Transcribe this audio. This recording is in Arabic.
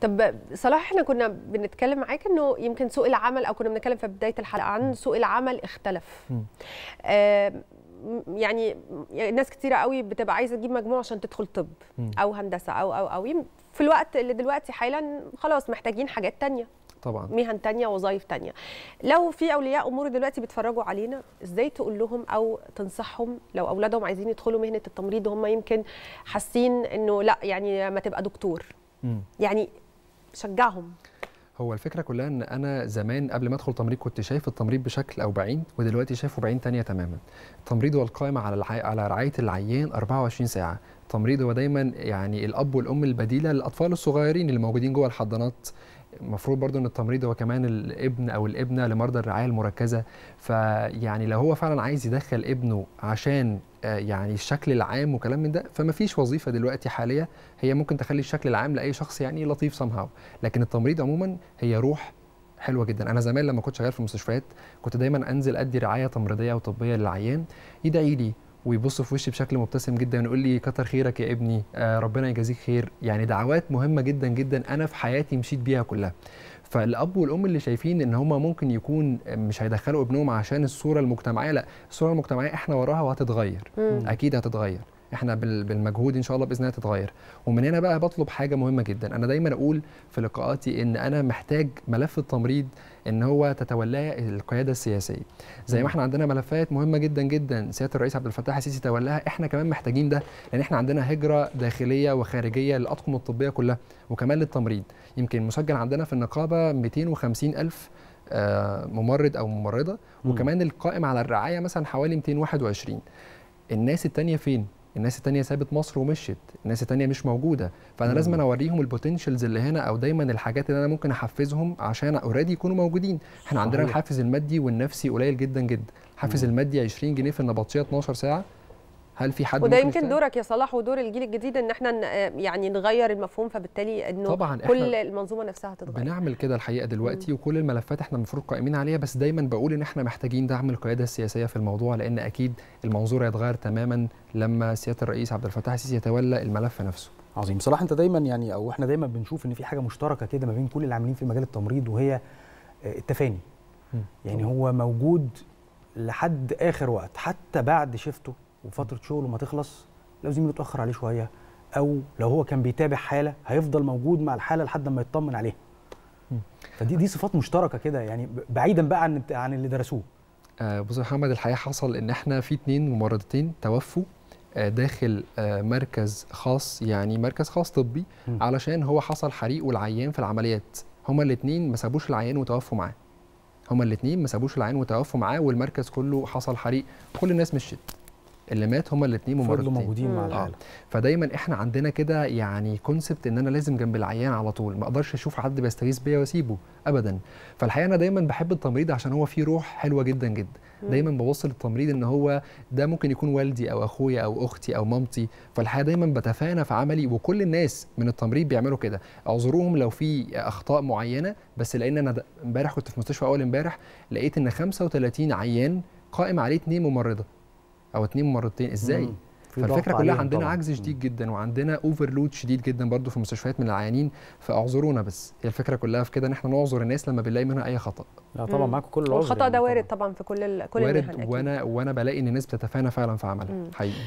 طب صلاح احنا كنا بنتكلم معاك انه يمكن سوق العمل او كنا بنتكلم في بدايه الحلقه عن سوق العمل اختلف آه، يعني ناس كتيرة قوي بتبقى عايزه تجيب مجموع عشان تدخل طب او هندسه او او او في الوقت اللي دلوقتي حالا خلاص محتاجين حاجات تانية طبعا مهن تانية وظائف تانية لو في اولياء امور دلوقتي بيتفرجوا علينا ازاي تقول لهم او تنصحهم لو اولادهم عايزين يدخلوا مهنه التمريض وهم يمكن حاسين انه لا يعني ما تبقى دكتور مم. يعني شجعهم هو الفكره كلها ان انا زمان قبل ما ادخل تمريض كنت شايف التمريض بشكل او بعين ودلوقتي شايفه بعين تانية تماما التمريض هو القائم على العي... على رعايه العيان 24 ساعه التمريض هو دايما يعني الاب والام البديله للاطفال الصغيرين اللي موجودين جوه الحضانات المفروض برضو ان التمريض هو كمان الابن او الابنه لمرضى الرعايه المركزه فيعني لو هو فعلا عايز يدخل ابنه عشان آه، يعني الشكل العام وكلام من ده فما فيش وظيفه دلوقتي حاليه هي ممكن تخلي الشكل العام لاي شخص يعني لطيف somehow لكن التمريض عموما هي روح حلوه جدا انا زمان لما كنت شغال في المستشفيات كنت دايما انزل ادي رعايه تمريضيه وطبيه للعيان يدعي لي ويبص في وشي بشكل مبتسم جدا ويقول لي كتر خيرك يا ابني آه، ربنا يجازيك خير يعني دعوات مهمه جدا جدا انا في حياتي مشيت بيها كلها فالاب والام اللي شايفين ان هما ممكن يكون مش هيدخلوا ابنهم عشان الصوره المجتمعيه لا الصوره المجتمعيه احنا وراها وهتتغير اكيد هتتغير احنا بالمجهود ان شاء الله باذن الله تتغير ومن هنا بقى بطلب حاجه مهمه جدا انا دايما اقول في لقاءاتي ان انا محتاج ملف التمريض ان هو تتولاه القياده السياسيه زي ما احنا عندنا ملفات مهمه جدا جدا سياده الرئيس عبد الفتاح السيسي تولاها احنا كمان محتاجين ده لان احنا عندنا هجره داخليه وخارجيه للاطقم الطبيه كلها وكمان للتمريض يمكن مسجل عندنا في النقابه 250 الف آه، ممرض او ممرضه وكمان القائم على الرعايه مثلا حوالي 221 الناس التانية فين الناس التانية سابت مصر ومشت الناس التانية مش موجودة فأنا مم. لازم أنا أوريهم البوتنشالز اللي هنا أو دايما الحاجات اللي أنا ممكن أحفزهم عشان أوريدي يكونوا موجودين احنا عندنا الحافز المادي والنفسي قليل جدا جدا الحافز المادي 20 جنيه في النبطشية 12 ساعة هل في حد وده يمكن دورك يا صلاح ودور الجيل الجديد ان احنا آه، يعني نغير المفهوم فبالتالي انه طبعا كل المنظومه نفسها تتغير بنعمل كده الحقيقه دلوقتي مم. وكل الملفات احنا المفروض قائمين عليها بس دايما بقول ان احنا محتاجين دعم القياده السياسيه في الموضوع لان اكيد المنظور هيتغير تماما لما سياده الرئيس عبد الفتاح السيسي يتولى الملف نفسه عظيم صلاح انت دايما يعني او احنا دايما بنشوف ان في حاجه مشتركه كده ما بين كل اللي عاملين في مجال التمريض وهي آه، التفاني مم. يعني هو موجود لحد اخر وقت حتى بعد شفته وفتره شغله ما تخلص لو زميله اتاخر عليه شويه او لو هو كان بيتابع حاله هيفضل موجود مع الحاله لحد ما يطمن عليها فدي دي صفات مشتركه كده يعني بعيدا بقى عن عن اللي درسوه آه بص يا محمد الحقيقه حصل ان احنا في اتنين ممرضتين توفوا آه، داخل آه، مركز خاص يعني مركز خاص طبي م. علشان هو حصل حريق والعيان في العمليات هما الاثنين ما سابوش العيان وتوفوا معاه هما الاثنين ما سابوش العيان وتوفوا معاه والمركز كله حصل حريق كل الناس مشيت اللي مات هما الاثنين ممرضين موجودين مع العيله آه. فدايما احنا عندنا كده يعني كونسبت ان انا لازم جنب العيان على طول ما اقدرش اشوف حد بيستغيث بيا واسيبه ابدا فالحقيقه انا دايما بحب التمريض عشان هو فيه روح حلوه جدا جدا دايما بوصل التمريض ان هو ده ممكن يكون والدي او اخويا او اختي او مامتي فالحقيقه دايما بتفانى في عملي وكل الناس من التمريض بيعملوا كده اعذروهم لو في اخطاء معينه بس لان انا امبارح كنت في مستشفى اول امبارح لقيت ان 35 عيان قائم عليه اثنين ممرضه او اتنين مرتين ازاي؟ فالفكره كلها عندنا طبعا. عجز شديد جدا وعندنا اوفرلود شديد جدا برضو في المستشفيات من العيانين فاعذرونا بس هي الفكره كلها في كده ان احنا نعذر الناس لما بنلاقي منها اي خطا لا طبعا معاكم كل العذر والخطا ده يعني وارد طبعا في كل كل وارد وانا وانا بلاقي ان الناس بتتفانى فعلا في عملها حقيقي